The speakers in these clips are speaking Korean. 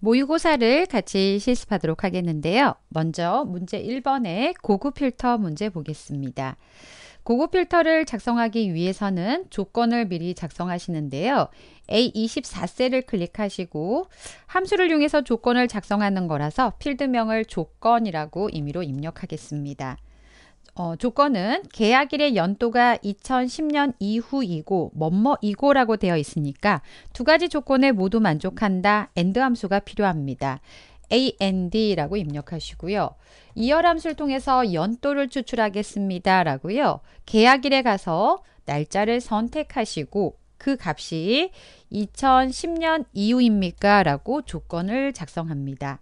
모의고사를 같이 실습하도록 하겠는데요. 먼저 문제 1번의 고급 필터 문제 보겠습니다. 고급 필터를 작성하기 위해서는 조건을 미리 작성하시는데요. A24셀을 클릭하시고 함수를 이용해서 조건을 작성하는 거라서 필드명을 조건이라고 임의로 입력하겠습니다. 어, 조건은 계약일의 연도가 2010년 이후이고 뭐뭐이고라고 되어 있으니까 두 가지 조건에 모두 만족한다 and 함수가 필요합니다. AND라고 입력하시고요. 이열 함수를 통해서 연도를 추출하겠습니다. 라고요. 계약일에 가서 날짜를 선택하시고 그 값이 2010년 이후입니까? 라고 조건을 작성합니다.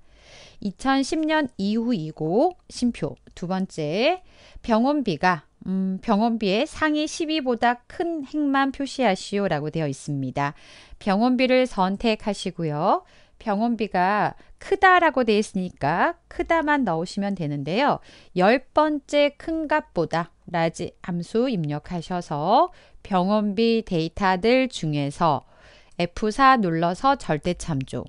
2010년 이후이고 심표 두 번째 병원비가 음, 병원비의 상위 10위보다 큰 행만 표시하시오라고 되어 있습니다. 병원비를 선택하시고요. 병원비가 크다라고 되어 있으니까 크다만 넣으시면 되는데요. 열 번째 큰 값보다 라지 함수 입력하셔서 병원비 데이터들 중에서 F4 눌러서 절대 참조.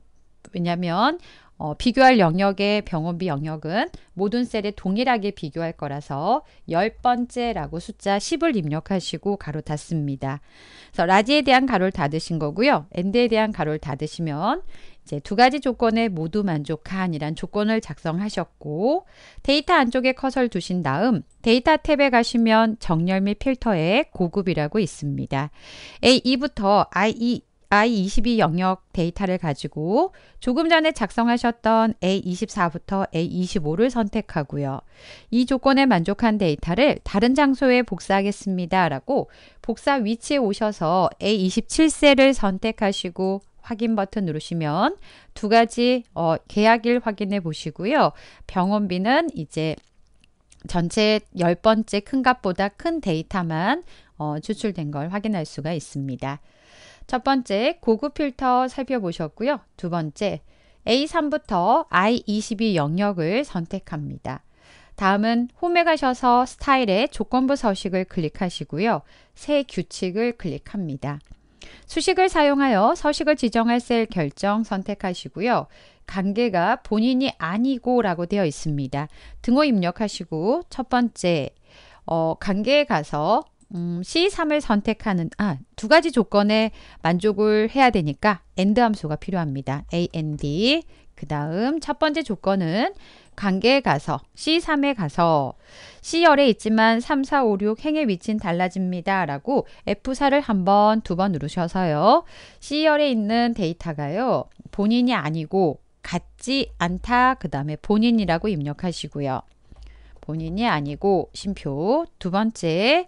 왜냐면 어, 비교할 영역의 병원비 영역은 모든 셀에 동일하게 비교할 거라서 열번째라고 숫자 10을 입력하시고 가로 닫습니다. 그래서 라지에 대한 가로를 닫으신 거고요. 엔드에 대한 가로를 닫으시면 이제 두 가지 조건에 모두 만족한이란 조건을 작성하셨고 데이터 안쪽에 커서를 두신 다음 데이터 탭에 가시면 정렬 및 필터에 고급이라고 있습니다. A2부터 i 2 e, I22 영역 데이터를 가지고 조금 전에 작성하셨던 A24부터 A25를 선택하고요. 이 조건에 만족한 데이터를 다른 장소에 복사하겠습니다. 라고 복사 위치에 오셔서 A27셀을 선택하시고 확인 버튼 누르시면 두 가지 어, 계약일 확인해 보시고요. 병원비는 이제 전체 열번째큰 값보다 큰 데이터만 어, 추출된 걸 확인할 수가 있습니다. 첫 번째 고급 필터 살펴보셨고요. 두 번째 A3부터 I22 영역을 선택합니다. 다음은 홈에 가셔서 스타일의 조건부 서식을 클릭하시고요. 새 규칙을 클릭합니다. 수식을 사용하여 서식을 지정할 셀 결정 선택하시고요. 관계가 본인이 아니고 라고 되어 있습니다. 등호 입력하시고 첫 번째 어, 관계에 가서 음, C3을 선택하는 아, 두 가지 조건에 만족을 해야 되니까 AND 함수가 필요합니다. AND 그 다음 첫 번째 조건은 관계에 가서 C3에 가서 C열에 있지만 3, 4, 5, 6 행의 위치는 달라집니다. 라고 F4를 한 번, 두 번 누르셔서요. C열에 있는 데이터가요. 본인이 아니고 같지 않다. 그 다음에 본인이라고 입력하시고요. 본인이 아니고 심표 두 번째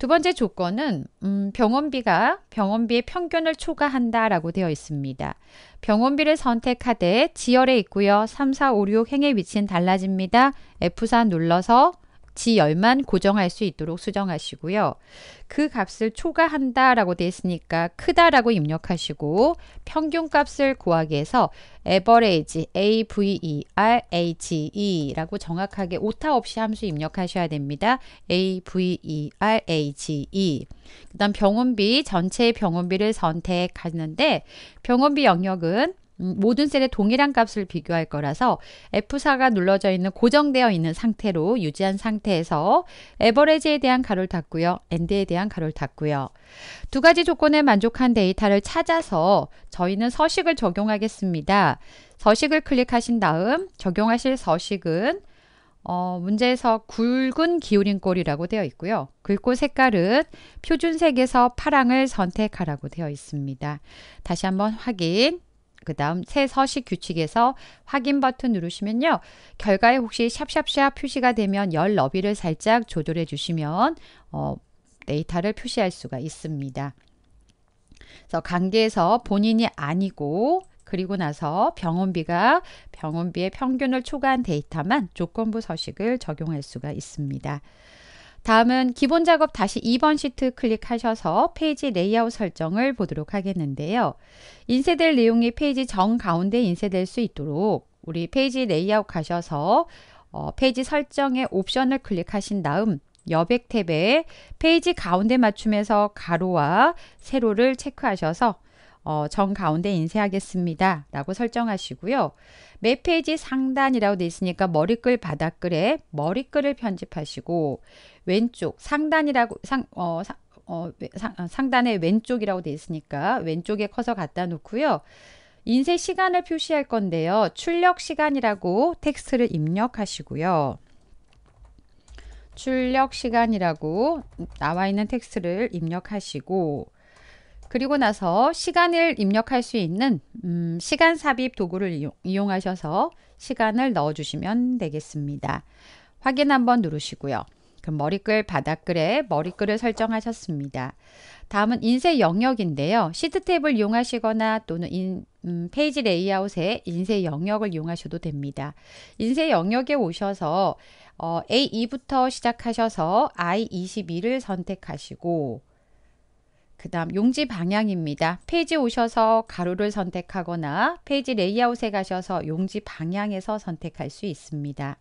두 번째 조건은 음, 병원비가 병원비의 평균을 초과한다라고 되어 있습니다. 병원비를 선택하되 지열에 있고요. 3, 4, 5, 6 행에 위치는 달라집니다. F4 눌러서 지열만 고정할 수 있도록 수정하시고요. 그 값을 초과한다라고 되어 있으니까 크다라고 입력하시고 평균값을 구하기 위해서 average, average라고 정확하게 오타 없이 함수 입력하셔야 됩니다. average e. 그다음 병원비 전체 병원비를 선택하는데 병원비 영역은 음, 모든 셀의 동일한 값을 비교할 거라서 F4가 눌러져 있는 고정되어 있는 상태로 유지한 상태에서 에버레지에 대한 가로를 닫고요. 엔드에 대한 가로를 닫고요. 두 가지 조건에 만족한 데이터를 찾아서 저희는 서식을 적용하겠습니다. 서식을 클릭하신 다음 적용하실 서식은 어, 문제에서 굵은 기울인 꼴이라고 되어 있고요. 굵고 색깔은 표준색에서 파랑을 선택하라고 되어 있습니다. 다시 한번 확인. 그 다음 새 서식 규칙에서 확인 버튼 누르시면요. 결과에 혹시 샵샵샵 표시가 되면 열 너비를 살짝 조절해 주시면 어, 데이터를 표시할 수가 있습니다. 그래서 관계에서 본인이 아니고 그리고 나서 병원비가 병원비의 평균을 초과한 데이터만 조건부 서식을 적용할 수가 있습니다. 다음은 기본 작업 다시 2번 시트 클릭하셔서 페이지 레이아웃 설정을 보도록 하겠는데요. 인쇄될 내용이 페이지 정 가운데 인쇄될 수 있도록 우리 페이지 레이아웃 가셔서 어, 페이지 설정의 옵션을 클릭하신 다음 여백 탭에 페이지 가운데 맞춤에서 가로와 세로를 체크하셔서 어, 정 가운데 인쇄하겠습니다. 라고 설정하시고요. 매 페이지 상단이라고 되어 있으니까 머리글 바닥글에 머리글을 편집하시고 왼쪽 상단이라고 상, 어, 상, 어, 어 상단에 왼쪽이라고 되어 있으니까 왼쪽에 커서 갖다 놓고요. 인쇄 시간을 표시할 건데요. 출력 시간이라고 텍스트를 입력하시고요. 출력 시간이라고 나와 있는 텍스트를 입력하시고 그리고 나서 시간을 입력할 수 있는 음, 시간 삽입 도구를 이용, 하셔서 시간을 넣어 주시면 되겠습니다. 확인 한번 누르시고요. 그럼 머리글 바닥글에 머리글을 설정하셨습니다. 다음은 인쇄 영역인데요. 시트 탭을 이용하시거나 또는 인, 음, 페이지 레이아웃에 인쇄 영역을 이용하셔도 됩니다. 인쇄 영역에 오셔서 어, A2부터 시작하셔서 I22를 선택하시고 그 다음 용지 방향입니다. 페이지 오셔서 가로를 선택하거나 페이지 레이아웃에 가셔서 용지 방향에서 선택할 수 있습니다.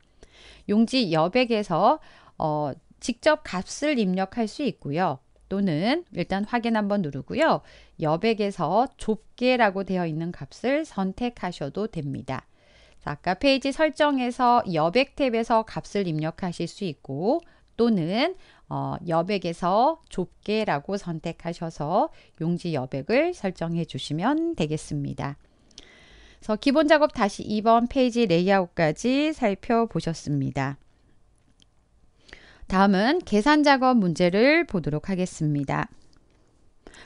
용지 여백에서 어, 직접 값을 입력할 수 있고요. 또는 일단 확인 한번 누르고요. 여백에서 좁게라고 되어 있는 값을 선택하셔도 됩니다. 아까 페이지 설정에서 여백 탭에서 값을 입력하실 수 있고 또는 어, 여백에서 좁게라고 선택하셔서 용지 여백을 설정해 주시면 되겠습니다. 그래서 기본 작업 다시 2번 페이지 레이아웃까지 살펴보셨습니다. 다음은 계산 작업 문제를 보도록 하겠습니다.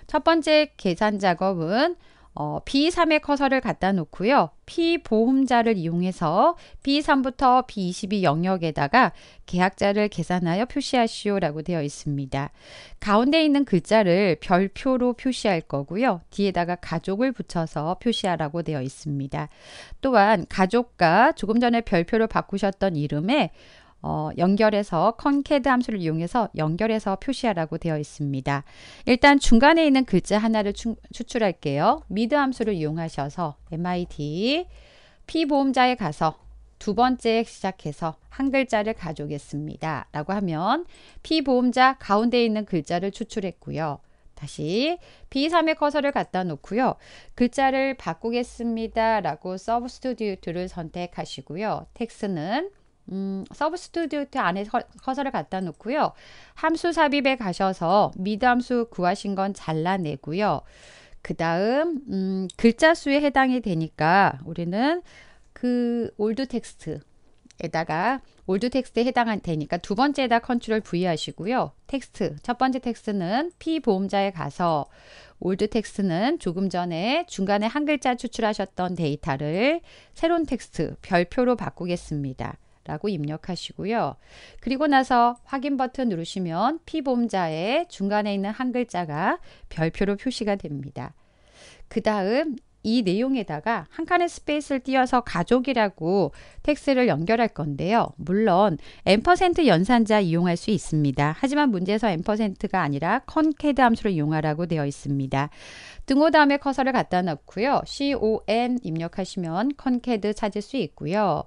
첫 번째 계산 작업은 어, B3의 커서를 갖다 놓고요. P 보험자를 이용해서 B3부터 B22 영역에다가 계약자를 계산하여 표시하시오라고 되어 있습니다. 가운데 있는 글자를 별표로 표시할 거고요. 뒤에다가 가족을 붙여서 표시하라고 되어 있습니다. 또한 가족과 조금 전에 별표로 바꾸셨던 이름에 어, 연결해서 컨캐드 함수를 이용해서 연결해서 표시하라고 되어 있습니다. 일단 중간에 있는 글자 하나를 추, 추출할게요. 미드 함수를 이용하셔서 MID 피보험자에 가서 두 번째 시작해서 한 글자를 가져오겠습니다. 라고 하면 피보험자 가운데 있는 글자를 추출했고요. 다시 B3의 커서를 갖다 놓고요. 글자를 바꾸겠습니다. 라고 서브 스튜디오를 선택하시고요. 텍스는 음, 서브 스튜디오트 안에 커서를 갖다 놓고요. 함수 삽입에 가셔서 미드 함수 구하신 건 잘라내고요. 그 다음 음, 글자 수에 해당이 되니까 우리는 그 올드 텍스트에다가 올드 텍스트에 해당한 되니까 두 번째에다 컨트롤 V 하시고요. 텍스트 첫 번째 텍스트는 P 보험자에 가서 올드 텍스트는 조금 전에 중간에 한 글자 추출하셨던 데이터를 새로운 텍스트 별표로 바꾸겠습니다. 라고 입력하시고요. 그리고 나서 확인 버튼 누르시면 피보험자의 중간에 있는 한 글자가 별표로 표시가 됩니다. 그 다음 이 내용에다가 한 칸의 스페이스를 띄워서 가족이라고 텍스를 연결할 건데요. 물론 n% 연산자 이용할 수 있습니다. 하지만 문제에서 n%가 아니라 컨캐드 함수를 이용하라고 되어 있습니다. 등호 다음에 커서를 갖다 놓고요. con 입력하시면 컨캐드 찾을 수 있고요.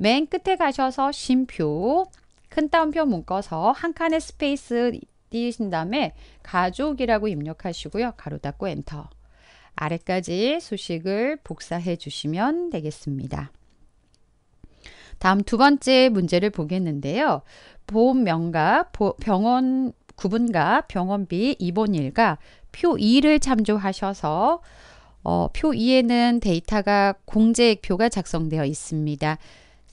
맨 끝에 가셔서 쉼표 큰 따옴표 묶어서 한 칸의 스페이스 띄신 다음에 가족이라고 입력하시고요. 가로 닫고 엔터 아래까지 수식을 복사해 주시면 되겠습니다. 다음 두 번째 문제를 보겠는데요. 보험명과 병원 구분과 병원비 입원일과 표 2를 참조하셔서 어, 표 2에는 데이터가 공제액표가 작성되어 있습니다.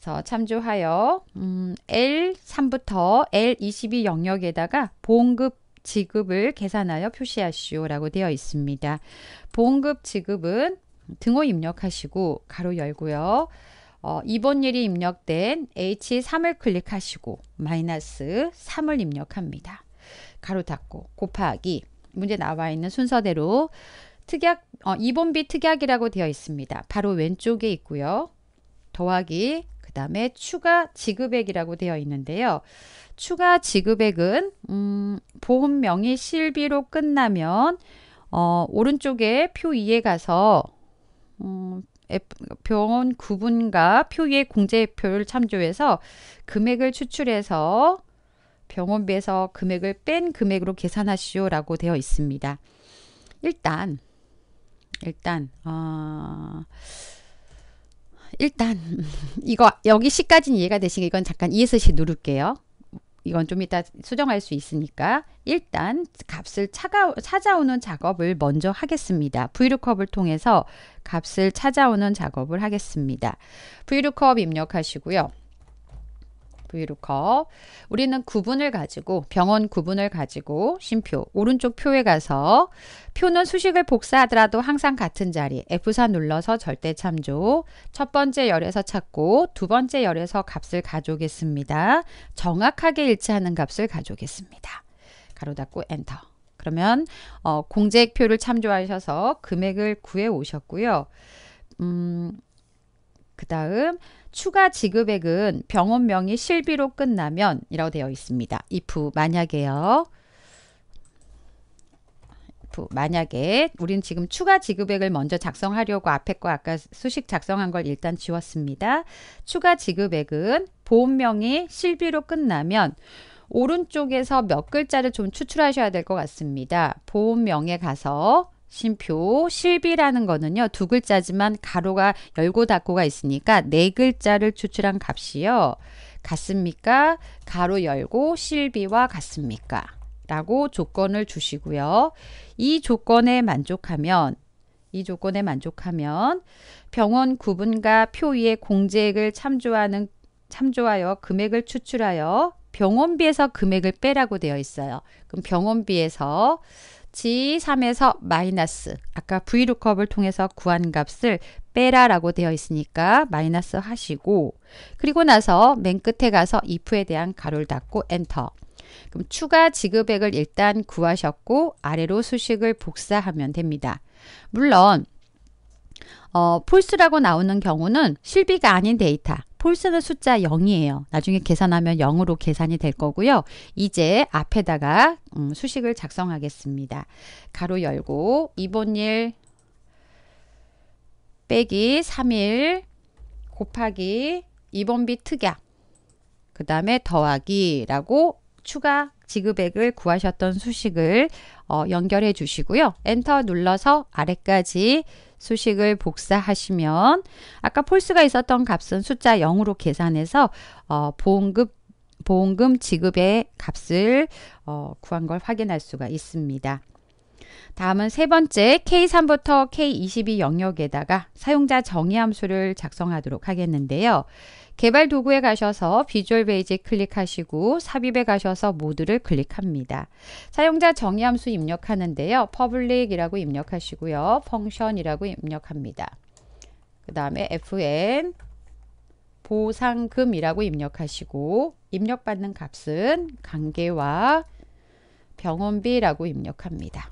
그래서 참조하여 음, L3부터 L22 영역에다가 보험급 지급을 계산하여 표시하시오라고 되어 있습니다. 보험급 지급은 등호 입력하시고 가로 열고요. 어, 이번 일이 입력된 H3을 클릭하시고 마이너스 3을 입력합니다. 가로 닫고 곱하기 문제 나와 있는 순서대로 특약 어, 2번비 특약이라고 되어 있습니다. 바로 왼쪽에 있고요. 더하기 그 다음에 추가 지급액이라고 되어 있는데요. 추가 지급액은 음, 보험명이 실비로 끝나면 어, 오른쪽에 표 2에 가서 음, 병원 구분과 표 2의 공제표를 참조해서 금액을 추출해서 병원비에서 금액을 뺀 금액으로 계산하시오라고 되어 있습니다. 일단 일단 어, 일단 이거 여기 시까지는 이해가 되시니 까 이건 잠깐 ESC 누를게요. 이건 좀 이따 수정할 수 있으니까 일단 값을 차가, 찾아오는 작업을 먼저 하겠습니다. VLOOKUP을 통해서 값을 찾아오는 작업을 하겠습니다. VLOOKUP 입력하시고요. 브이루컵. 우리는 구분을 가지고 병원 구분을 가지고 심표 오른쪽 표에 가서 표는 수식을 복사하더라도 항상 같은 자리 F4 눌러서 절대 참조 첫 번째 열에서 찾고 두 번째 열에서 값을 가져오겠습니다. 정확하게 일치하는 값을 가져오겠습니다. 가로 닫고 엔터. 그러면 어, 공제액표를 참조하셔서 금액을 구해 오셨고요. 음, 그 다음 추가 지급액은 병원명이 실비로 끝나면 이라고 되어 있습니다. if 만약에요. 만약에 우린 지금 추가 지급액을 먼저 작성하려고 앞에 거 아까 수식 작성한 걸 일단 지웠습니다. 추가 지급액은 보험명이 실비로 끝나면 오른쪽에서 몇 글자를 좀 추출하셔야 될 것 같습니다. 보험명에 가서 쉼표 실비라는 거는요 두 글자지만 가로가 열고 닫고가 있으니까 네 글자를 추출한 값이요 같습니까 가로 열고 실비와 같습니까 라고 조건을 주시고요 이 조건에 만족하면 이 조건에 만족하면 병원 구분과 표의의 공제액을 참조하는 참조하여 금액을 추출하여 병원비에서 금액을 빼라고 되어 있어요. 그럼 병원비에서 g 3에서 마이너스 아까 vlookup을 통해서 구한 값을 빼라라고 되어 있으니까 마이너스 하시고 그리고 나서 맨 끝에 가서 if에 대한 가로를 닫고 엔터 그럼 추가 지급액을 일단 구하셨고 아래로 수식을 복사하면 됩니다. 물론 어, 폴스라고 나오는 경우는 실비가 아닌 데이터 폴스는 숫자 0이에요. 나중에 계산하면 0으로 계산이 될 거고요. 이제 앞에다가 음, 수식을 작성하겠습니다. 가로 열고 2번 1 빼기 3일 곱하기 2번 비 특약 그 다음에 더하기라고 추가 지급액을 구하셨던 수식을 어, 연결해 주시고요. 엔터 눌러서 아래까지 수식을 복사하시면 아까 폴스가 있었던 값은 숫자 0으로 계산해서 어, 보험금 보험금 지급의 값을 어, 구한 걸 확인할 수가 있습니다. 다음은 세 번째 K3부터 K22 영역에다가 사용자 정의 함수를 작성하도록 하겠는데요. 개발 도구에 가셔서 비주얼 베이직 클릭하시고 삽입에 가셔서 모드를 클릭합니다. 사용자 정의 함수 입력하는데요. public이라고 입력하시고요. function이라고 입력합니다. 그 다음에 fn 보상금이라고 입력하시고 입력받는 값은 관계와 병원비라고 입력합니다.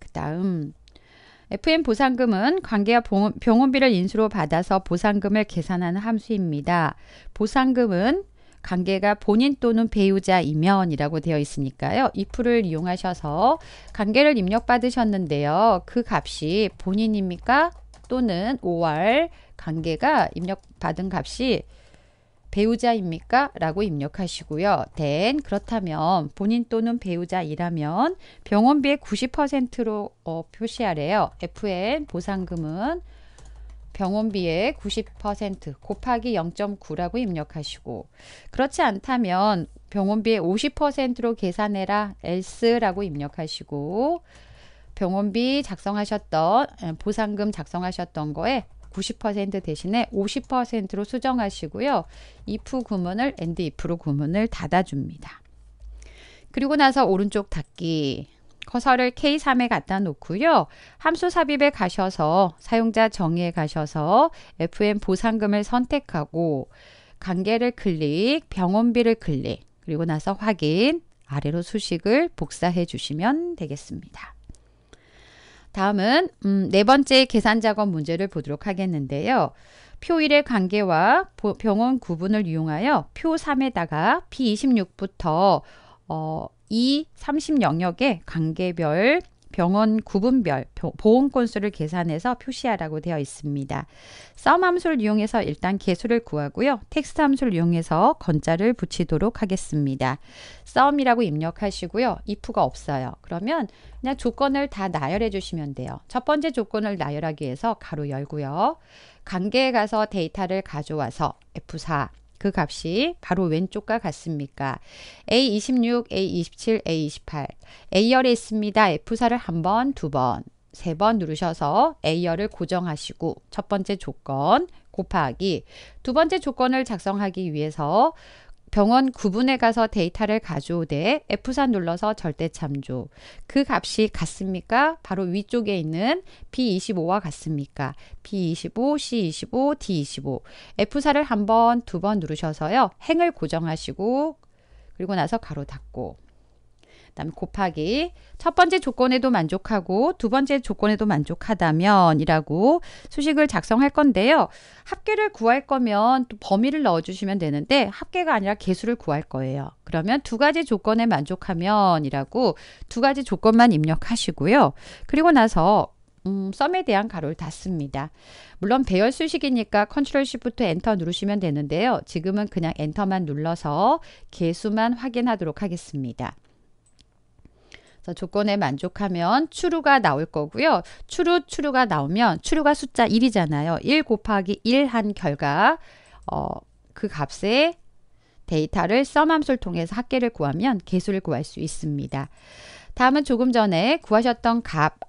그 다음 FM 보상금은 관계와 병원비를 인수로 받아서 보상금을 계산하는 함수입니다. 보상금은 관계가 본인 또는 배우자이면이라고 되어 있으니까요. if를 이용하셔서 관계를 입력받으셨는데요. 그 값이 본인입니까? 또는 5월 관계가 입력받은 값이 배우자입니까? 라고 입력하시고요. 된 그렇다면 본인 또는 배우자이라면 병원비의 90%로 어, 표시하래요. FN 보상금은 병원비의 90% 곱하기 0.9라고 입력하시고 그렇지 않다면 병원비의 50%로 계산해라 else라고 입력하시고 병원비 작성하셨던 보상금 작성하셨던 거에 90% 대신에 50%로 수정하시고요. if 구문을 and if로 구문을 닫아줍니다. 그리고 나서 오른쪽 닫기 커서를 K3에 갖다 놓고요. 함수 삽입에 가셔서 사용자 정의에 가셔서 FM 보상금을 선택하고 관계를 클릭, 병원비를 클릭, 그리고 나서 확인, 아래로 수식을 복사해 주시면 되겠습니다. 다음은 음, 네 번째 계산 작업 문제를 보도록 하겠는데요. 표 1의 관계와 병원 구분을 이용하여 표 3에다가 B26부터 어, E30 영역의 관계별 병원 구분별 보험 건수를 계산해서 표시하라고 되어 있습니다. 썸 함수를 이용해서 일단 개수를 구하고요. 텍스트 함수를 이용해서 건자를 붙이도록 하겠습니다. 썸이라고 입력하시고요. if가 없어요. 그러면 그냥 조건을 다 나열해 주시면 돼요. 첫 번째 조건을 나열하기 위해서 가로 열고요. 관계에 가서 데이터를 가져와서 F4 그 값이 바로 왼쪽과 같습니까? A26, A27, A28. A열에 있습니다. F4를 한 번, 두 번, 세번 누르셔서 A열을 고정하시고 첫 번째 조건 곱하기 두 번째 조건을 작성하기 위해서 병원 구분에 가서 데이터를 가져오되 F4 눌러서 절대 참조. 그 값이 같습니까? 바로 위쪽에 있는 B25와 같습니까? B25, C25, D25. F4를 한 번, 두 번 누르셔서요. 행을 고정하시고 그리고 나서 가로 닫고 다음 곱하기 첫 번째 조건에도 만족하고 두 번째 조건에도 만족하다면이라고 수식을 작성할 건데요. 합계를 구할 거면 또 범위를 넣어주시면 되는데 합계가 아니라 개수를 구할 거예요. 그러면 두 가지 조건에 만족하면이라고 두 가지 조건만 입력하시고요. 그리고 나서 음, 썸에 대한 가로를 닫습니다. 물론 배열 수식이니까 컨트롤 s h i 엔터 누르시면 되는데요. 지금은 그냥 엔터만 눌러서 개수만 확인하도록 하겠습니다. 자, 조건에 만족하면 추루가 나올 거고요. 추루, 추루가 나오면 추루가 숫자 1이잖아요. 1 곱하기 1 한 결과 어, 그 값에 데이터를 썸함수를 통해서 합계를 구하면 개수를 구할 수 있습니다. 다음은 조금 전에 구하셨던 값,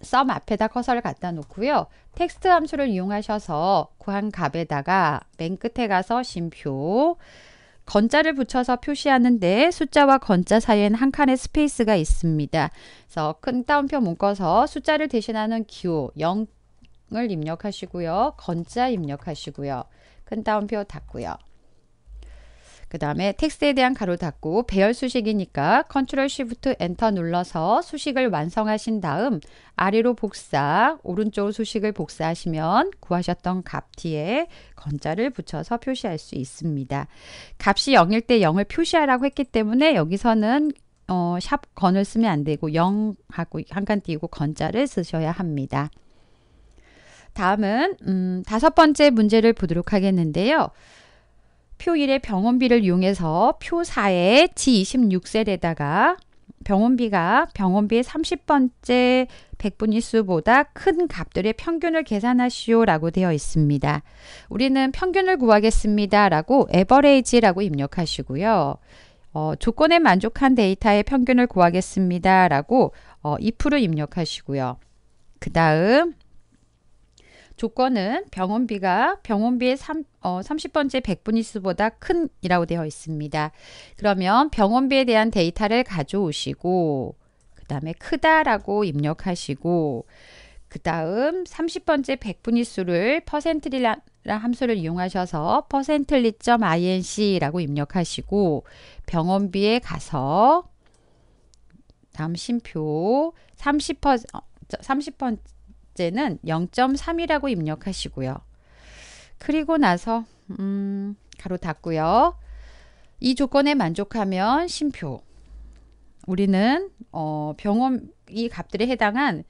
썸 앞에다 커서를 갖다 놓고요. 텍스트 함수를 이용하셔서 구한 값에다가 맨 끝에 가서 심표 건자를 붙여서 표시하는데 숫자와 건자 사이에는한 칸의 스페이스가 있습니다. 그래서 큰 따옴표 묶어서 숫자를 대신하는 기호 0을 입력하시고요. 건자 입력하시고요. 큰 따옴표 닫고요. 그 다음에 텍스트에 대한 가로 닫고 배열 수식이니까 컨트롤 쉬프트 엔터 눌러서 수식을 완성하신 다음 아래로 복사, 오른쪽 수식을 복사하시면 구하셨던 값 뒤에 건자를 붙여서 표시할 수 있습니다. 값이 0일 때 0을 표시하라고 했기 때문에 여기서는 어, 샵 건을 쓰면 안 되고 0하고 한칸 띄고 건자를 쓰셔야 합니다. 다음은 음, 다섯 번째 문제를 보도록 하겠는데요. 표 1의 병원비를 이용해서 표 4의 G26셀에다가 병원비가 병원비의 30번째 백분위 수보다 큰 값들의 평균을 계산하시오 라고 되어 있습니다. 우리는 평균을 구하겠습니다 라고 에버레이지라고 입력하시고요. 어, 조건에 만족한 데이터의 평균을 구하겠습니다 라고 어, if를 입력하시고요. 그 다음 조건은 병원비가 병원비의 3, 어, 30번째 100분위수보다 큰 이라고 되어 있습니다. 그러면 병원비에 대한 데이터를 가져오시고 그 다음에 크다라고 입력하시고 그 다음 30번째 100분위수를 퍼센트리라 함수를 이용하셔서 퍼센트리.inc라고 입력하시고 병원비에 가서 다음 심표 30% 30번 어, 번째는 0.3이라고 입력하시고요. 그리고 나서 음, 가로 닫고요. 이 조건에 만족하면 심표. 우리는 어, 병원 이 값들에 해당한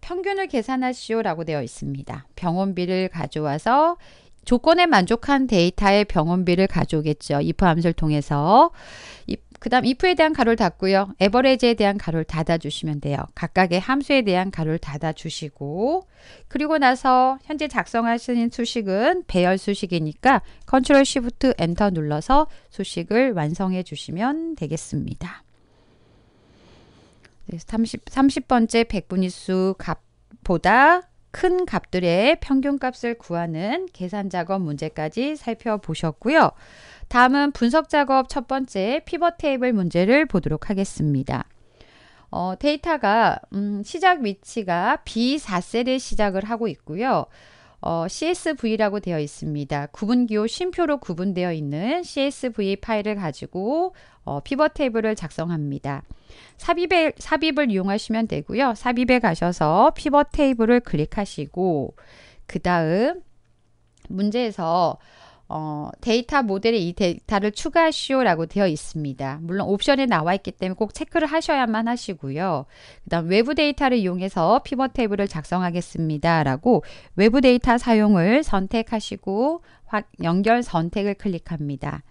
평균을 계산하시오라고 되어 있습니다. 병원비를 가져와서 조건에 만족한 데이터의 병원비를 가져오겠죠. if 함수를 통해서 if 그 다음 if에 대한 가로를 닫고요. 에버레지에 대한 가로를 닫아주시면 돼요. 각각의 함수에 대한 가로를 닫아주시고 그리고 나서 현재 작성하시 수식은 배열 수식이니까 컨트롤 시프트 엔터 눌러서 수식을 완성해 주시면 되겠습니다. 30, 30번째 백분위수 값보다 큰 값들의 평균값을 구하는 계산 작업 문제까지 살펴보셨고요. 다음은 분석 작업 첫 번째 피벗 테이블 문제를 보도록 하겠습니다. 어, 데이터가 음, 시작 위치가 B4셀에 시작을 하고 있고요. 어, CSV라고 되어 있습니다. 구분기호 쉼표로 구분되어 있는 CSV 파일을 가지고 어, 피벗 테이블을 작성합니다. 삽입에, 삽입을 이용하시면 되고요. 삽입에 가셔서 피벗 테이블을 클릭하시고 그 다음 문제에서 어, 데이터 모델에 이 데이터를 추가하시오라고 되어 있습니다. 물론 옵션에 나와 있기 때문에 꼭 체크를 하셔야만 하시고요. 그 다음 외부 데이터를 이용해서 피벗 테이블을 작성하겠습니다. 라고 외부 데이터 사용을 선택하시고 연결 선택을 클릭합니다.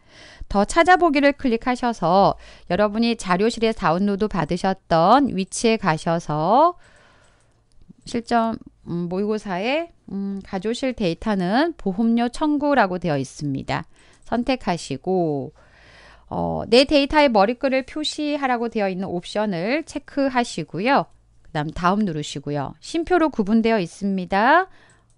더 찾아보기를 클릭하셔서 여러분이 자료실에 다운로드 받으셨던 위치에 가셔서 실전 음, 모의고사에 음, 가져오실 데이터는 보험료 청구라고 되어 있습니다. 선택하시고 어, 내 데이터의 머리글을 표시하라고 되어 있는 옵션을 체크하시고요. 그 다음 다음 누르시고요. 심표로 구분되어 있습니다.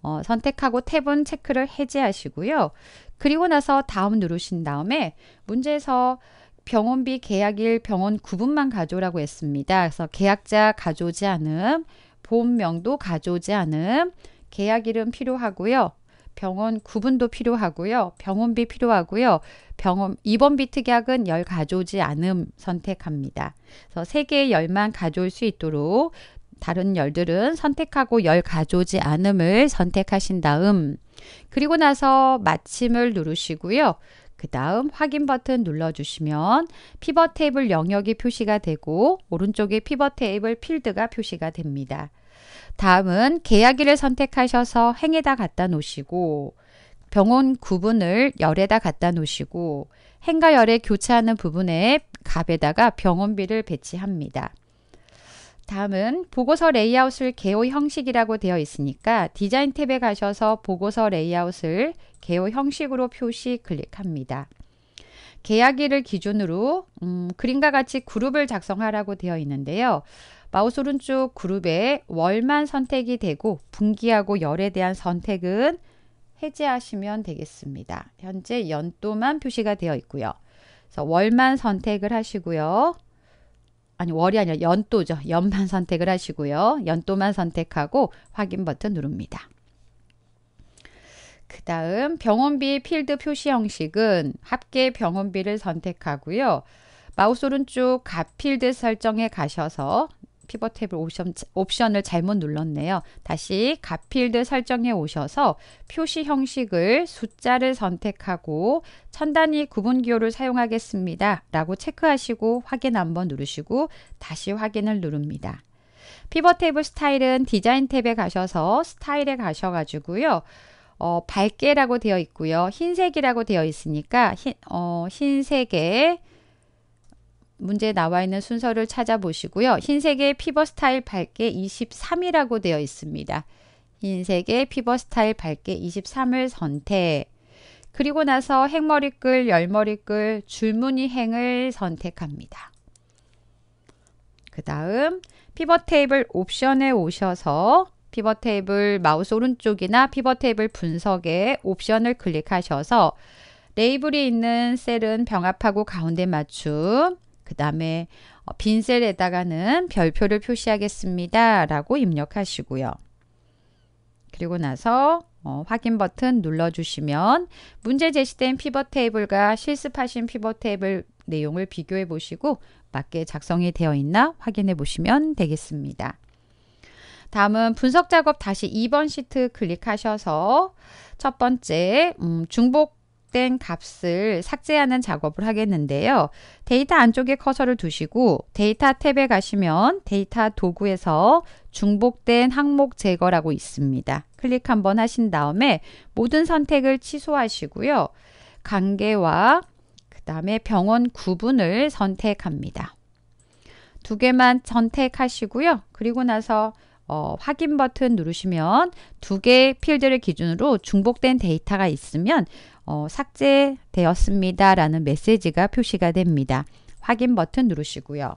어, 선택하고 탭은 체크를 해제하시고요. 그리고 나서 다음 누르신 다음에 문제에서 병원비 계약일 병원 구분만 가져오라고 했습니다. 그래서 계약자 가져오지 않음 본명도 가져오지 않음, 계약 이름 필요하고요. 병원 구분도 필요하고요. 병원비 필요하고요. 병원 입원비 특약은 열 가져오지 않음 선택합니다. 그래서 세 개의 열만 가져올 수 있도록 다른 열들은 선택하고 열 가져오지 않음을 선택하신 다음 그리고 나서 마침을 누르시고요. 그 다음 확인 버튼 눌러주시면 피벗 테이블 영역이 표시가 되고 오른쪽에 피벗 테이블 필드가 표시가 됩니다. 다음은 계약일을 선택하셔서 행에다 갖다 놓으시고 병원 구분을 열에다 갖다 놓으시고 행과 열에 교차하는 부분에 갑에다가 병원비를 배치합니다. 다음은 보고서 레이아웃을 개호 형식이라고 되어 있으니까 디자인 탭에 가셔서 보고서 레이아웃을 개호 형식으로 표시 클릭합니다. 계약일을 기준으로 음, 그림과 같이 그룹을 작성하라고 되어 있는데요. 마우스 오른쪽 그룹에 월만 선택이 되고 분기하고 열에 대한 선택은 해제하시면 되겠습니다. 현재 연도만 표시가 되어 있고요. 그래서 월만 선택을 하시고요. 아니 월이 아니라 연도죠. 연만 선택을 하시고요. 연도만 선택하고 확인 버튼 누릅니다. 그 다음 병원비 필드 표시 형식은 합계 병원비를 선택하고요. 마우스 오른쪽 갓필드 설정에 가셔서 피벗 탭을 옵션, 옵션을 잘못 눌렀네요. 다시 가필드 설정에 오셔서 표시 형식을 숫자를 선택하고 천 단위 구분 기호를 사용하겠습니다. 라고 체크하시고 확인 한번 누르시고 다시 확인을 누릅니다. 피벗 탭 스타일은 디자인 탭에 가셔서 스타일에 가셔가지고요. 어, 밝게라고 되어 있고요. 흰색이라고 되어 있으니까 흰, 어, 흰색에 문제에 나와 있는 순서를 찾아보시고요. 흰색의 피버 스타일 밝게 23이라고 되어 있습니다. 흰색의 피버 스타일 밝게 23을 선택. 그리고 나서 행머리글, 열머리글, 줄무늬 행을 선택합니다. 그 다음 피버 테이블 옵션에 오셔서 피버 테이블 마우스 오른쪽이나 피버 테이블 분석에 옵션을 클릭하셔서 레이블이 있는 셀은 병합하고 가운데 맞춤 그 다음에 어, 빈셀에다가는 별표를 표시하겠습니다. 라고 입력하시고요. 그리고 나서 어, 확인 버튼 눌러주시면 문제 제시된 피벗 테이블과 실습하신 피벗 테이블 내용을 비교해 보시고 맞게 작성이 되어 있나 확인해 보시면 되겠습니다. 다음은 분석 작업 다시 2번 시트 클릭하셔서 첫 번째 음, 중복 입력된 값을 삭제하는 작업을 하겠는데요. 데이터 안쪽에 커서를 두시고 데이터 탭에 가시면 데이터 도구에서 중복된 항목 제거라고 있습니다. 클릭 한번 하신 다음에 모든 선택을 취소하시고요. 관계와 그 다음에 병원 구분을 선택합니다. 두 개만 선택하시고요. 그리고 나서 어, 확인 버튼 누르시면 두 개 필드를 기준으로 중복된 데이터가 있으면 어, 삭제되었습니다라는 메시지가 표시가 됩니다. 확인 버튼 누르시고요.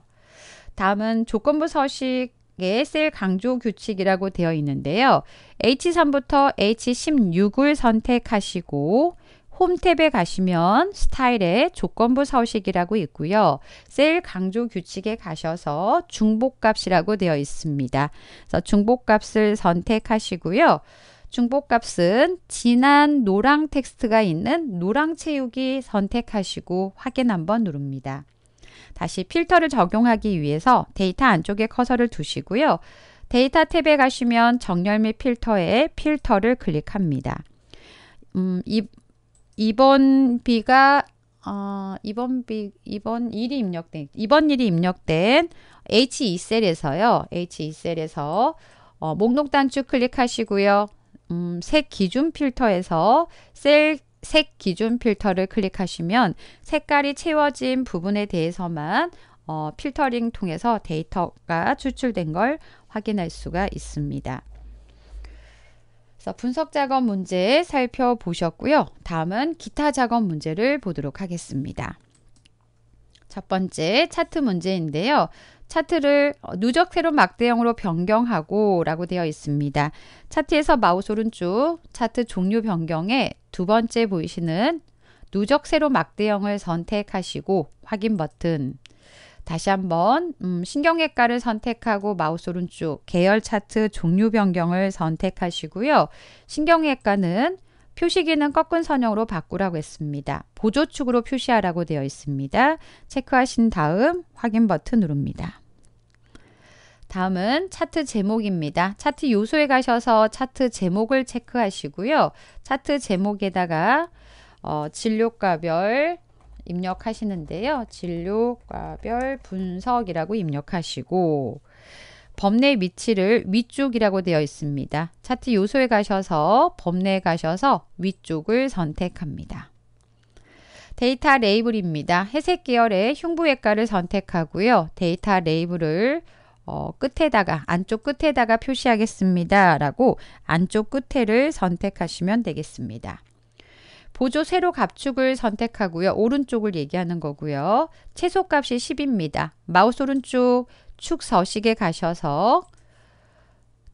다음은 조건부 서식의 셀 강조 규칙이라고 되어 있는데요. H3부터 H16을 선택하시고 홈 탭에 가시면 스타일에 조건부 서식이라고 있고요. 셀 강조 규칙에 가셔서 중복값이라고 되어 있습니다. 그래서 중복값을 선택하시고요. 중복값은 진한 노랑 텍스트가 있는 노랑 채우기 선택하시고 확인 한번 누릅니다. 다시 필터를 적용하기 위해서 데이터 안쪽에 커서를 두시고요. 데이터 탭에 가시면 정렬 및 필터에 필터를 클릭합니다. 음, 이, 2번 B가 어, 2번 B, 2번 1이 입력된 2번 1이 입력된 H2셀에서요. E H2셀에서 e 어, 목록 단축 클릭하시고요. 음, 색 기준 필터에서 셀 색 기준 필터를 클릭하시면 색깔이 채워진 부분에 대해서만 어, 필터링 통해서 데이터가 추출된 걸 확인할 수가 있습니다. 분석 작업 문제 살펴보셨고요. 다음은 기타 작업 문제를 보도록 하겠습니다. 첫 번째 차트 문제인데요. 차트를 어, 누적 새로운 막대형으로 변경하고 라고 되어 있습니다. 차트에서 마우스 오른쪽 차트 종류 변경에 두 번째 보이시는 누적 새로 막대형을 선택하시고 확인 버튼 다시 한번 음, 신경외과를 선택하고 마우스 오른쪽 계열 차트 종류 변경을 선택하시고요. 신경외과는 표시기는 꺾은 선형으로 바꾸라고 했습니다. 보조축으로 표시하라고 되어 있습니다. 체크하신 다음 확인 버튼 누릅니다. 다음은 차트 제목입니다. 차트 요소에 가셔서 차트 제목을 체크하시고요. 차트 제목에다가 어, 진료과별 입력하시는데요. 진료과별 분석이라고 입력하시고 범례 위치를 위쪽이라고 되어 있습니다. 차트 요소에 가셔서 범례에 가셔서 위쪽을 선택합니다. 데이터 레이블입니다. 회색 계열의 흉부외과를 선택하고요. 데이터 레이블을 어, 끝에다가 안쪽 끝에다가 표시하겠습니다. 라고 안쪽 끝에를 선택하시면 되겠습니다. 보조 세로 값축을 선택하고요. 오른쪽을 얘기하는 거고요. 최소값이 10입니다. 마우스 오른쪽 축 서식에 가셔서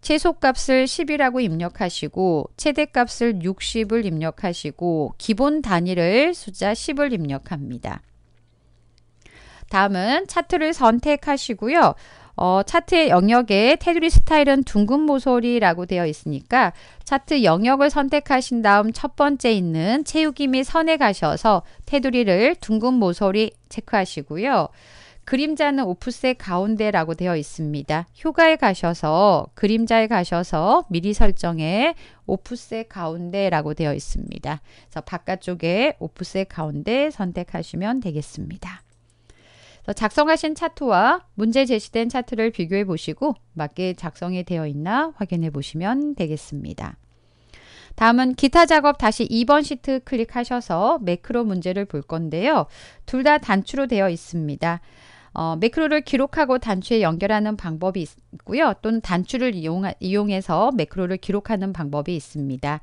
최소값을 10이라고 입력하시고 최대값을 60을 입력하시고 기본 단위를 숫자 10을 입력합니다. 다음은 차트를 선택하시고요. 어, 차트 영역에 테두리 스타일은 둥근 모서리라고 되어 있으니까 차트 영역을 선택하신 다음 첫 번째 있는 채우기 및 선에 가셔서 테두리를 둥근 모서리 체크하시고요. 그림자는 오프셋 가운데라고 되어 있습니다. 효과에 가셔서 그림자에 가셔서 미리 설정에 오프셋 가운데라고 되어 있습니다. 그래서 바깥쪽에 오프셋 가운데 선택하시면 되겠습니다. 작성하신 차트와 문제 제시된 차트를 비교해 보시고 맞게 작성이 되어 있나 확인해 보시면 되겠습니다. 다음은 기타 작업 다시 2번 시트 클릭하셔서 매크로 문제를 볼 건데요. 둘 다 단추로 되어 있습니다. 어, 매크로를 기록하고 단추에 연결하는 방법이 있고요. 또는 단추를 이용하, 이용해서 매크로를 기록하는 방법이 있습니다.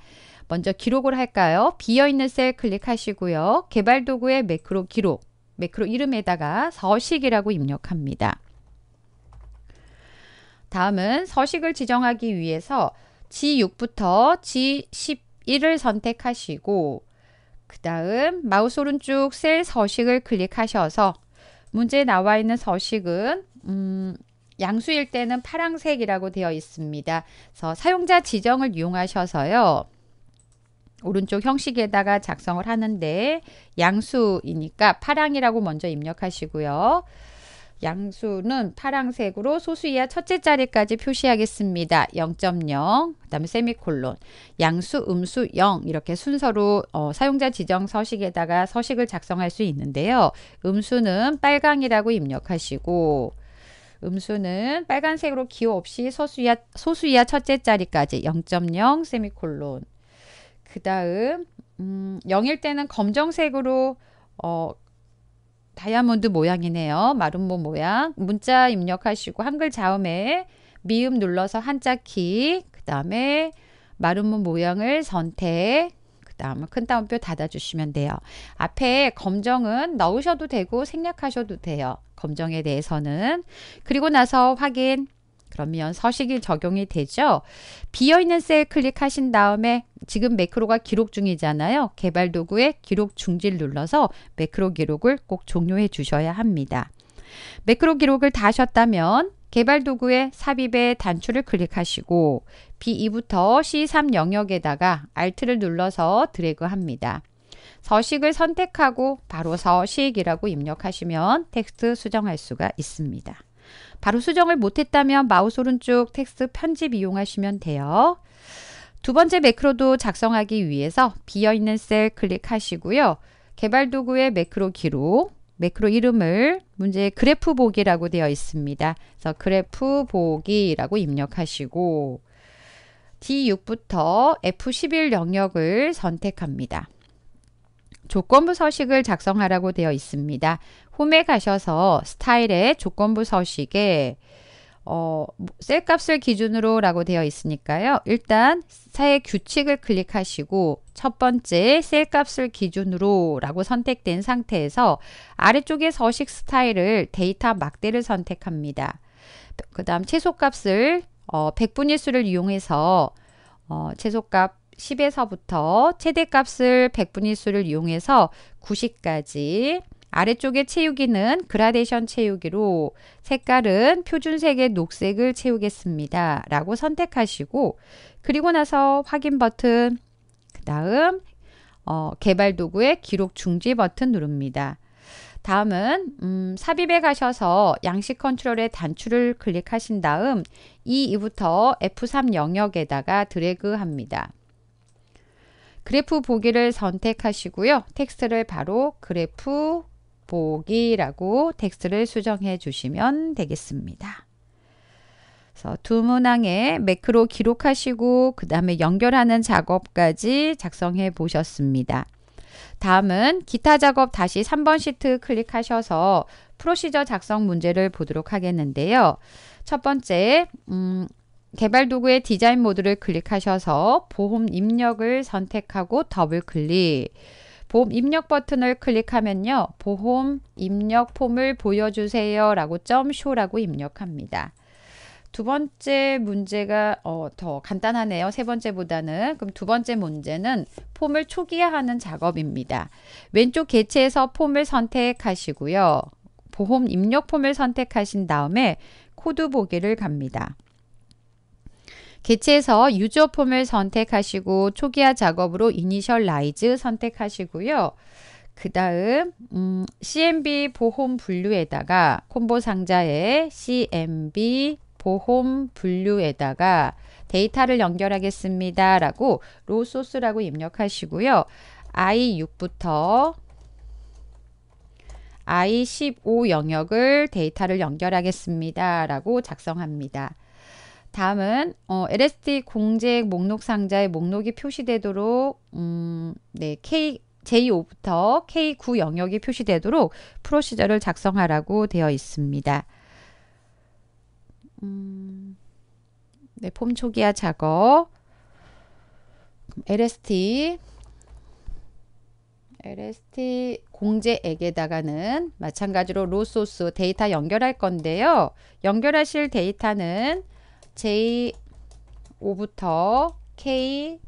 먼저 기록을 할까요? 비어있는 셀 클릭하시고요. 개발 도구의 매크로 기록 매크로 이름에다가 서식이라고 입력합니다. 다음은 서식을 지정하기 위해서 G6부터 G11을 선택하시고 그 다음 마우스 오른쪽 셀 서식을 클릭하셔서 문제에 나와 있는 서식은 음, 양수일 때는 파란색이라고 되어 있습니다. 그래서 사용자 지정을 이용하셔서요. 오른쪽 형식에다가 작성을 하는데 양수이니까 파랑이라고 먼저 입력하시고요. 양수는 파랑색으로 소수 이하 첫째 자리까지 표시하겠습니다. 0.0 그다음에 세미콜론 양수 음수 0 이렇게 순서로 어, 사용자 지정 서식에다가 서식을 작성할 수 있는데요. 음수는 빨강이라고 입력하시고 음수는 빨간색으로 기호 없이 소수 이하, 소수 이하 첫째 자리까지 0.0 세미콜론 그 다음 음, 영일 때는 검정색으로 어, 다이아몬드 모양이네요. 마름모 모양. 문자 입력하시고 한글 자음에 미음 눌러서 한자키 그 다음에 마름모 모양을 선택 그다음큰 따옴표 닫아주시면 돼요. 앞에 검정은 넣으셔도 되고 생략하셔도 돼요. 검정에 대해서는. 그리고 나서 확인 그러면 서식이 적용이 되죠. 비어있는 셀 클릭하신 다음에 지금 매크로가 기록 중이잖아요. 개발 도구에 기록 중지를 눌러서 매크로 기록을 꼭 종료해 주셔야 합니다. 매크로 기록을 다 하셨다면 개발 도구에 삽입의 단추를 클릭하시고 B2부터 C3 영역에다가 Alt를 눌러서 드래그합니다. 서식을 선택하고 바로 서식이라고 입력하시면 텍스트 수정할 수가 있습니다. 바로 수정을 못했다면 마우스 오른쪽 텍스트 편집 이용하시면 돼요. 두 번째 매크로도 작성하기 위해서 비어있는 셀 클릭하시고요. 개발 도구의 매크로 기록, 매크로 이름을 문제 그래프 보기라고 되어 있습니다. 그래서 그래프 보기라고 입력하시고 D6부터 F11 영역을 선택합니다. 조건부 서식을 작성하라고 되어 있습니다. 홈에 가셔서 스타일의 조건부 서식에 어, 셀 값을 기준으로 라고 되어 있으니까요. 일단 새 규칙을 클릭하시고 첫 번째 셀 값을 기준으로 라고 선택된 상태에서 아래쪽의 서식 스타일을 데이터 막대를 선택합니다. 그 다음 최소값을 어, 백분위수를 이용해서 어, 최소값 10에서부터 최대값을 1 0 0분위수를 이용해서 90까지 아래쪽에 채우기는 그라데이션 채우기로 색깔은 표준색의 녹색을 채우겠습니다. 라고 선택하시고 그리고 나서 확인 버튼 그 다음 어, 개발 도구의 기록 중지 버튼 누릅니다. 다음은 음, 삽입에 가셔서 양식 컨트롤의 단추를 클릭하신 다음 이 이부터 F3 영역에다가 드래그합니다. 그래프 보기를 선택하시고요. 텍스트를 바로 그래프 보기라고 텍스트를 수정해 주시면 되겠습니다. 그래서 두 문항에 매크로 기록하시고 그 다음에 연결하는 작업까지 작성해 보셨습니다. 다음은 기타 작업 다시 3번 시트 클릭하셔서 프로시저 작성 문제를 보도록 하겠는데요. 첫 번째, 음, 개발 도구의 디자인 모드를 클릭하셔서 보험 입력을 선택하고 더블 클릭. 보험 입력 버튼을 클릭하면요. 보험 입력 폼을 보여주세요 라고 점쇼라고 입력합니다. 두 번째 문제가 어, 더 간단하네요. 세 번째보다는. 그럼 두 번째 문제는 폼을 초기화하는 작업입니다. 왼쪽 개체에서 폼을 선택하시고요. 보험 입력 폼을 선택하신 다음에 코드 보기를 갑니다. 개체에서 유저 폼을 선택하시고 초기화 작업으로 이니셜라이즈 선택하시고요. 그 다음 음, CMB 보험 분류에다가 콤보 상자에 CMB 보험 분류에다가 데이터를 연결하겠습니다. 라고 로 소스라고 입력하시고요. I6부터 I15 영역을 데이터를 연결하겠습니다. 라고 작성합니다. 다음은 어, LST 공제액 목록 상자의 목록이 표시되도록 음, 네, K J5부터 K9 영역이 표시되도록 프로시저를 작성하라고 되어 있습니다. 음, 네, 폼 초기화 작업 LST LST 공제액에다가는 마찬가지로 로소스 데이터 연결할 건데요. 연결하실 데이터는 J5부터 K9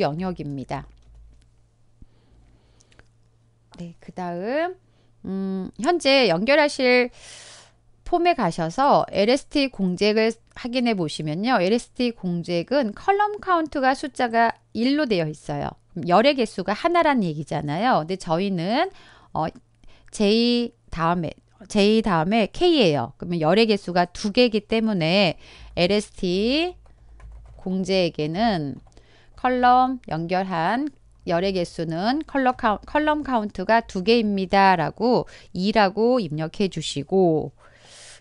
영역입니다. 네, 그 다음 음, 현재 연결하실 폼에 가셔서 LST 공잭을 확인해 보시면요. LST 공잭은 컬럼 카운트가 숫자가 1로 되어 있어요. 열의 개수가 하나란 얘기잖아요. 근데 저희는 어, J 다음에 J 다음에 K예요. 그러면 열의 개수가 두 개이기 때문에 LST 공제에게는 컬럼 연결한 열의 개수는 컬러 카운, 컬럼 카운트가 두 개입니다. 라고 2라고 입력해 주시고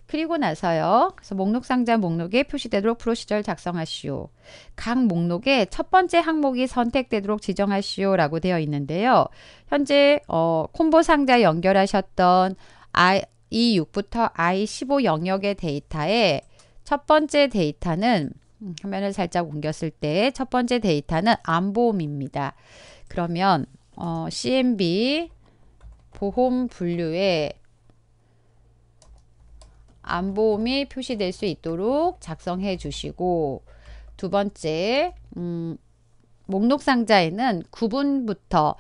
그리고 나서요. 그래서 목록 상자 목록에 표시되도록 프로시절 작성하시오. 각 목록에 첫 번째 항목이 선택되도록 지정하시오라고 되어 있는데요. 현재 어, 콤보 상자 연결하셨던 I, E6부터 I15 영역의 데이터에 첫 번째 데이터는 음, 화면을 살짝 옮겼을 때 첫 번째 데이터는 안보험입니다. 그러면 어, CMB 보험 분류에 안보험이 표시될 수 있도록 작성해 주시고 두 번째 음, 목록 상자에는 구분부터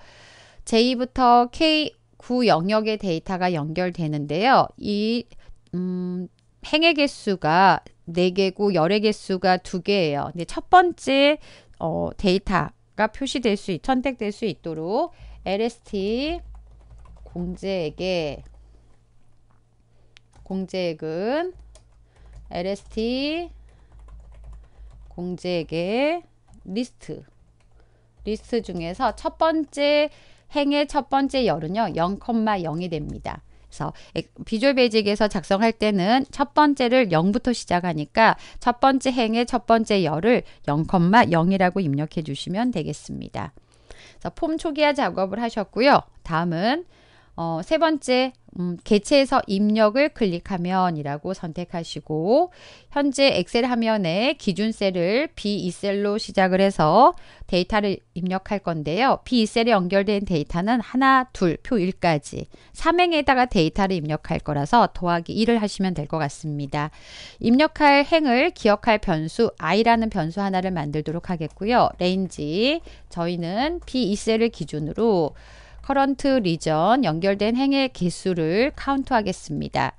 J부터 K 구 영역의 데이터가 연결되는데요. 이 음, 행의 개수가 4개고 열의 개수가 2개예요. 근데 첫 번째 어, 데이터가 표시될 수, 선택될 수 있도록 LST 공제액에 공제액은 LST 공제액의 리스트 리스트 중에서 첫 번째 행의 첫 번째 열은요 0,0이 됩니다. 그래서 비주얼 베이직에서 작성할 때는 첫 번째를 0부터 시작하니까 첫 번째 행의 첫 번째 열을 0,0이라고 입력해 주시면 되겠습니다. 그래서 폼 초기화 작업을 하셨고요. 다음은 어, 세 번째 음, 개체에서 입력을 클릭하면이라고 선택하시고 현재 엑셀 화면에 기준 셀을 B2셀로 시작을 해서 데이터를 입력할 건데요. B2셀에 연결된 데이터는 하나, 둘, 표 1까지 3행에다가 데이터를 입력할 거라서 더하기 1을 하시면 될 것 같습니다. 입력할 행을 기억할 변수 i라는 변수 하나를 만들도록 하겠고요. 레인지 저희는 B2셀을 기준으로 커런트 리전 연결된 행의 개수를 카운트하겠습니다.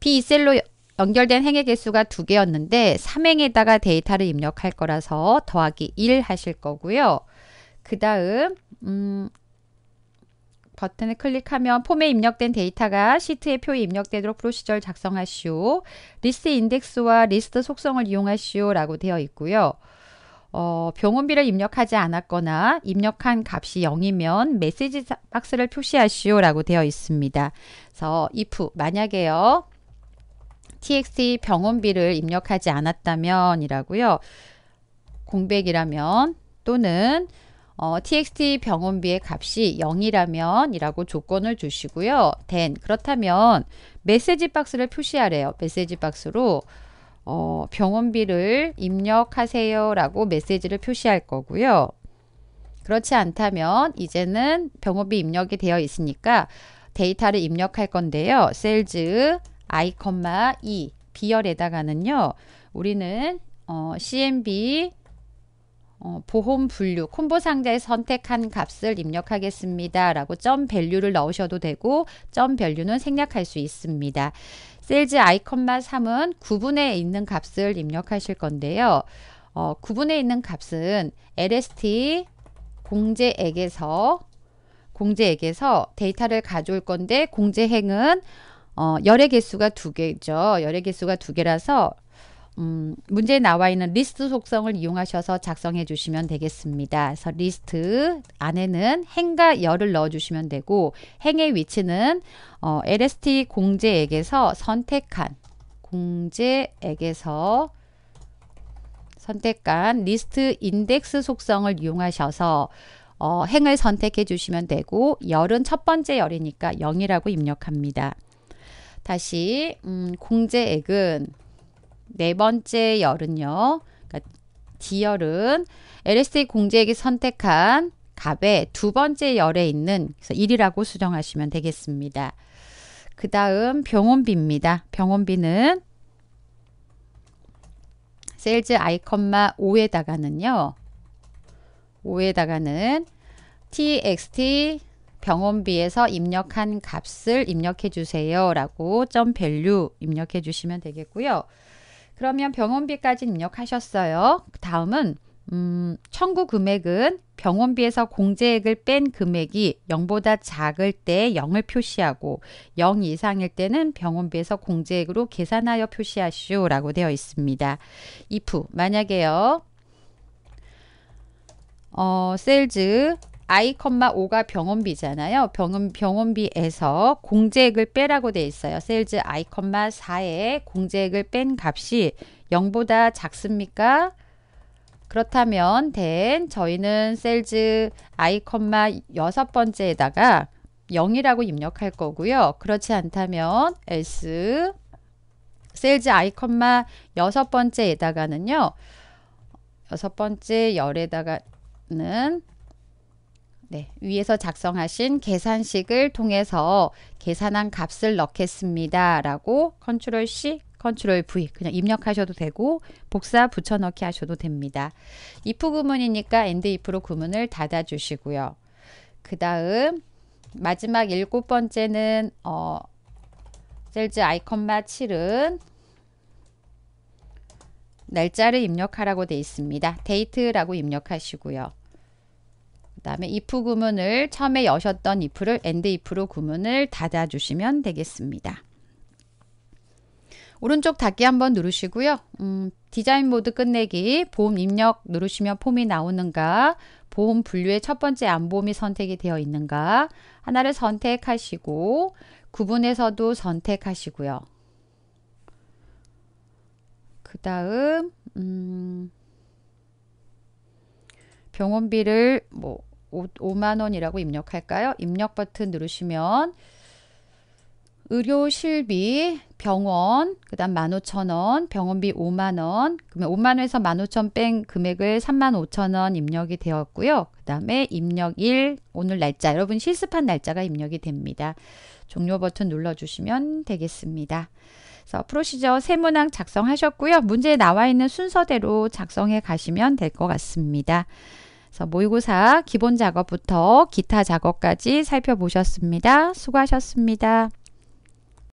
b 셀로 연결된 행의 개수가 두개였는데 3행에다가 데이터를 입력할 거라서 더하기 1 하실 거고요. 그 다음 음, 버튼을 클릭하면 폼에 입력된 데이터가 시트의 표에 입력되도록 프로시절 작성하시오. 리스트 인덱스와 리스트 속성을 이용하시오 라고 되어 있고요. 어, 병원비를 입력하지 않았거나 입력한 값이 0이면 메시지 박스를 표시하시오라고 되어 있습니다. 그래서 if 만약에요. txt 병원비를 입력하지 않았다면 이라고요. 공백이라면 또는 어, txt 병원비의 값이 0이라면 이라고 조건을 주시고요. then 그렇다면 메시지 박스를 표시하래요. 메시지 박스로 어, 병원비를 입력하세요라고 메시지를 표시할 거고요. 그렇지 않다면 이제는 병원비 입력이 되어 있으니까 데이터를 입력할 건데요. 셀즈 i, 이 비열에다가는요. 우리는 어, CMB 어, 보험 분류 콤보 상자에 선택한 값을 입력하겠습니다. 라고 점 밸류를 넣으셔도 되고 점 밸류는 생략할 수 있습니다. 셀즈 아이콘만 3은 구분에 있는 값을 입력하실 건데요. 어, 구분에 있는 값은 LST 공제액에서 공제액에서 데이터를 가져올 건데 공제행은 어, 열의 개수가 두 개죠. 열의 개수가 두 개라서 음, 문제에 나와 있는 리스트 속성을 이용하셔서 작성해 주시면 되겠습니다. 그래서 리스트 안에는 행과 열을 넣어 주시면 되고 행의 위치는 어, LST 공제액에서 선택한 공제액에서 선택한 리스트 인덱스 속성을 이용하셔서 어, 행을 선택해 주시면 되고 열은 첫 번째 열이니까 0이라고 입력합니다. 다시 음, 공제액은 네 번째 열은요. 그러니까 D열은 LSD 공제액이 선택한 값의 두 번째 열에 있는 그래서 1이라고 수정하시면 되겠습니다. 그 다음 병원비입니다. 병원비는 셀즈 아이컴마 5에다가는요. 5에다가는 txt 병원비에서 입력한 값을 입력해 주세요 라고 점 밸류 입력해 주시면 되겠고요 그러면 병원비까지 입력하셨어요. 다음은 음, 청구 금액은 병원비에서 공제액을 뺀 금액이 0보다 작을 때 0을 표시하고 0 이상일 때는 병원비에서 공제액으로 계산하여 표시하시오 라고 되어 있습니다. if 만약에요. 어, 셀즈 I,5가 병원비잖아요. 병원, 병원비에서 공제액을 빼라고 돼 있어요. 셀즈 I,4에 공제액을 뺀 값이 0보다 작습니까? 그렇다면 된 저희는 셀즈 I, 여섯 번째에다가 0이라고 입력할 거고요. 그렇지 않다면 else 셀즈 I, 여섯 번째에다가는요. 여섯 번째 열에다가는 네, 위에서 작성하신 계산식을 통해서 계산한 값을 넣겠습니다. 라고 컨트롤 C, 컨트롤 V 그냥 입력하셔도 되고 복사 붙여넣기 하셔도 됩니다. if 구문이니까 and if로 구문을 닫아주시고요. 그 다음 마지막 일곱 번째는 어, 셀즈 아이컨마 7은 날짜를 입력하라고 되어 있습니다. 데이트라고 입력하시고요. 다음에 if 구문을 처음에 여셨던 if를 and if로 구문을 닫아주시면 되겠습니다. 오른쪽 닫기 한번 누르시고요. 음, 디자인 모드 끝내기, 보험 입력 누르시면 폼이 나오는가, 보험 분류의 첫 번째 안보험이 선택이 되어 있는가, 하나를 선택하시고, 구분에서도 선택하시고요. 그 다음, 음, 병원비를 뭐 5, 만 원이라고 입력할까요? 입력 버튼 누르시면 의료 실비, 병원, 그 다음 15,000원, 병원비 5만원, 그러면 5만원에서 15,000뺀 금액을 35,000원 입력이 되었고요. 그 다음에 입력 1, 오늘 날짜, 여러분 실습한 날짜가 입력이 됩니다. 종료 버튼 눌러주시면 되겠습니다. 그래서 프로시저 세문항 작성하셨고요. 문제에 나와 있는 순서대로 작성해 가시면 될 것 같습니다. 그래서 모의고사 기본 작업부터 기타 작업까지 살펴보셨습니다. 수고하셨습니다.